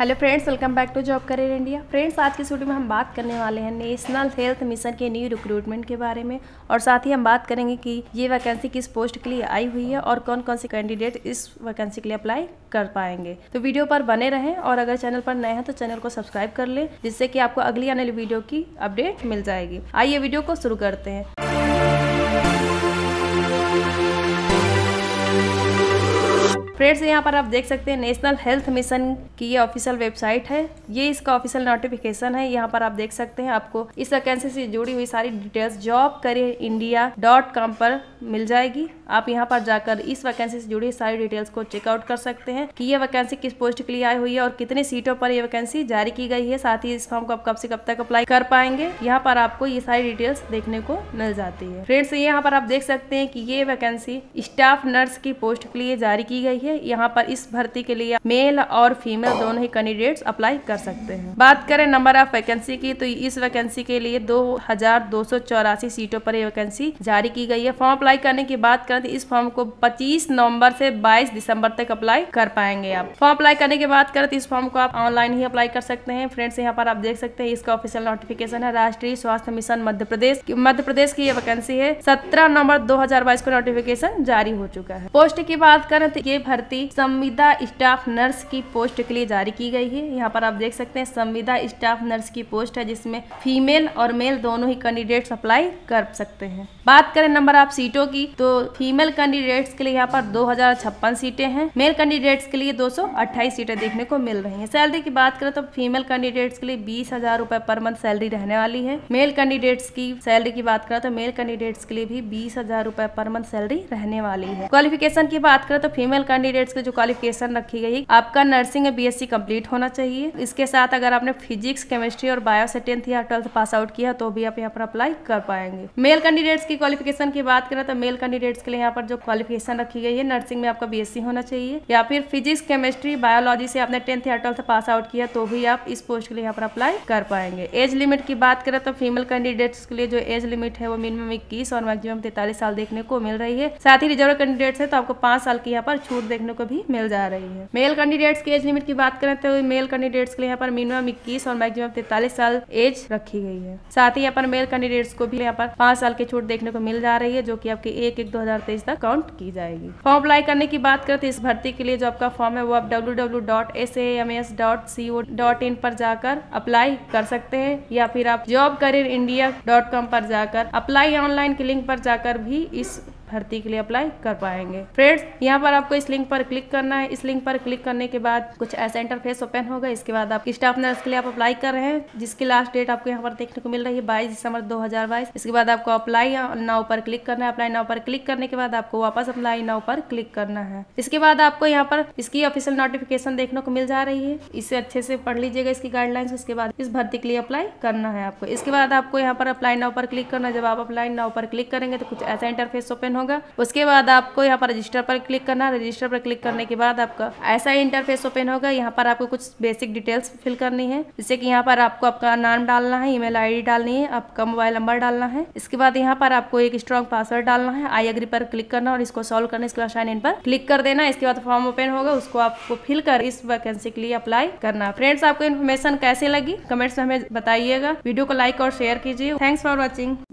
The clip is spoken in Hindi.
hello friends welcome back to job career India friends आज के स्टूडियो में हम बात करने वाले हैं नेशनल हेल्थ मिशन के न्यू रिक्रूटमेंट के बारे में और साथ ही हम बात करेंगे कि ये वैकेंसी किस पोस्ट के लिए आई हुई है और कौन कौन से कैंडिडेट इस वैकेंसी के लिए अप्लाई कर पाएंगे तो वीडियो पर बने रहें और अगर चैनल पर नए हैं तो चैनल को सब्सक्राइब कर लें जिससे कि आपको अगली आने वाली वीडियो की अपडेट मिल जाएगी आइए वीडियो को शुरू करते हैं फ्रेंड्स यहाँ पर आप देख सकते हैं नेशनल हेल्थ मिशन की ये ऑफिशियल वेबसाइट है ये इसका ऑफिशियल नोटिफिकेशन है यहाँ पर आप देख सकते हैं आपको इस वैकेंसी से जुड़ी हुई सारी details job career India dot com पर मिल जाएगी आप यहाँ पर जाकर इस वैकेंसी से जुड़ी सारी डिटेल्स को चेकआउट कर सकते हैं कि ये वैकेंसी किस पोस्ट के लिए आई हुई है और कितनी सीटों पर ये वैकेंसी जारी की गई है साथ ही इस फॉर्म को आप कब से कब तक अप्लाई कर पाएंगे यहाँ पर आपको ये सारी डिटेल्स देखने को मिल जाती है फ्रेंड्स यहाँ पर आप देख सकते हैं की ये वैकेंसी स्टाफ नर्स की पोस्ट के लिए जारी की गई है देखिए यहाँ पर इस भर्ती के लिए मेल और फीमेल दोनों ही कैंडिडेट्स अप्लाई कर सकते हैं बात करें नंबर ऑफ वैकेंसी की तो इस वैकेंसी के लिए दो सीटों पर वैकेंसी जारी की गई है फॉर्म अप्लाई करने की बात करें तो इस फॉर्म को पच्चीस नवम्बर से बाईस दिसंबर तक अप्लाई कर पाएंगे आप फॉर्म अप्लाई करने की बात करें तो इस फॉर्म को आप ऑनलाइन ही अप्लाई कर सकते हैं फ्रेंड्स यहाँ पर आप देख सकते हैं इसका ऑफिशियल नोटिफिकेशन है राष्ट्रीय स्वास्थ्य मिशन मध्य प्रदेश मध्य प्रदेश की ये वैकेंसी है सत्रह नवम्बर दो को नोटिफिकेशन जारी हो चुका है पोस्ट की बात करें तो ये भर्ती संविदा स्टाफ नर्स की पोस्ट के लिए जारी की गई है यहाँ पर आप देख सकते हैं संविदा स्टाफ नर्स की पोस्ट है जिसमें फीमेल और मेल दोनों ही कैंडिडेट्स अप्लाई कर सकते हैं बात करें नंबर आप सीटों की तो फीमेल कैंडिडेट्स के लिए यहाँ पर दो सीटें हैं मेल कैंडिडेट्स के लिए दो सीटें देखने को मिल रही है सैलरी की बात करें तो फीमेल कैंडिडेट्स के लिए बीस हजार पर मंथ सैलरी रहने वाली है मेल कैंडिडेट्स की सैलरी की बात करें तो मेल कैंडिडेट्स के लिए भी बीस हजार रूपए पर मंथ सैलरी रहने वाली है क्वालिफिकेशन की बात करें तो फीमेल कैंडिडेट कैंडिडेट्स के जो क्वालिफिकेशन रखी गई आपका नर्सिंग या बीएससी कंप्लीट होना चाहिए इसके साथ अगर आपने फिजिक्स केमिस्ट्री और बायो से टेंथ या ट्वेल्थ पास आउट किया तो भी आप यहाँ पर अप्लाई कर पाएंगे मेल कैंडिडेट्स की क्वालिफिकेशन की बात करें तो मेल कैंडिडेट्स के लिए यहाँ पर जो क्वालिफिकेशन रखी गई है नर्सिंग में आपका बी होना चाहिए या फिर फिजिक्स केमिस्ट्री बायोलॉजी से आपने टेंथ या ट्वेल्थ पास आउट किया तो भी आप इस पोस्ट के लिए यहाँ पर अप्लाई कर पाएंगे एज लिमिट की बात करें तो फीमेल कैंडिडेट्स के लिए जो एज लिमिट है वो मिनिमम इक्कीस और मैक्सिमम तैतालीस साल देखने को मिल रही है साथ ही रिजर्व कैंडिडेट्स है तो आपको पांच साल की यहाँ पर छूट देखने को भी मिल जा रही है मेल कैंडिडेट्स की एज लिमिट की बात करें तो मेल कैंडिडेट्स के लिए यहाँ पर मिनिमम इक्कीस और मैक्सिमम तैतालीस साल एज रखी गई है साथ ही यहाँ पर मेल कैंडिडेट्स को भी यहाँ पर पांच साल की छूट देखने को मिल जा रही है जो की आपकी एक एक दो तक काउंट की जाएगी फॉर्म अप्लाई करने की बात करें तो इस भर्ती के लिए जो आपका फॉर्म है वो आप डब्ल्यू पर जाकर अप्लाई कर सकते हैं या फिर आप job career India dot com पर जाकर अप्लाई ऑनलाइन के लिंक पर जाकर भी इस भर्ती के लिए अप्लाई कर पाएंगे फ्रेंड्स यहाँ पर आपको इस लिंक पर क्लिक करना है इस लिंक पर क्लिक करने के बाद कुछ ऐसा इंटरफेस ओपन होगा इसके बाद आप स्टाफ नर्स के लिए आप अप्लाई कर रहे हैं जिसकी लास्ट डेट आपको यहाँ पर देखने को मिल रही है बाईस दिसंबर दो इसके बाद आपको अप्लाई नाव uh, पर क्लिक करना है अप्लाई नाव पर क्लिक करने के बाद आपको वापस अप्लाई नाव पर क्लिक करना है इसके बाद आपको यहाँ पर इसकी ऑफिशियल नोटिफिकेशन देखने को मिल जा रही है इसे अच्छे से पढ़ लीजिएगा इसकी गाइडलाइंस उसके बाद इस भर्ती के लिए अप्लाई करना है आपको इसके बाद आपको यहाँ पर अप्लाई नाव पर क्लिक करना जब आप अप्लाई नाव पर क्लिक करेंगे तो कुछ ऐसा इंटरफेस ओपन होगा उसके बाद आपको यहाँ पर रजिस्टर पर क्लिक करना रजिस्टर पर क्लिक करने के बाद आपका ऐसा ही इंटरफेस ओपन होगा यहाँ पर आपको कुछ बेसिक डिटेल्स फिल करनी है जैसे कि यहाँ पर आपको आपका नाम डालना है ईमेल आईडी डालनी है आपका मोबाइल नंबर डालना है इसके बाद यहाँ पर आपको एक स्ट्रॉन्ग पासवर्ड डालना है आई एग्री पर क्लिक करना और इसको सोल्व करना इसके बाद साइन इन पर क्लिक कर देना इसके बाद फॉर्म ओपन होगा उसको आपको फिल कर इस वैकेंसी के लिए अप्लाई करना फ्रेंड्स आपको इन्फॉर्मेशन कैसे लगी कमेंट्स में हमें बताइएगा वीडियो को लाइक और शेयर कीजिए थैंक्स फॉर वॉचिंग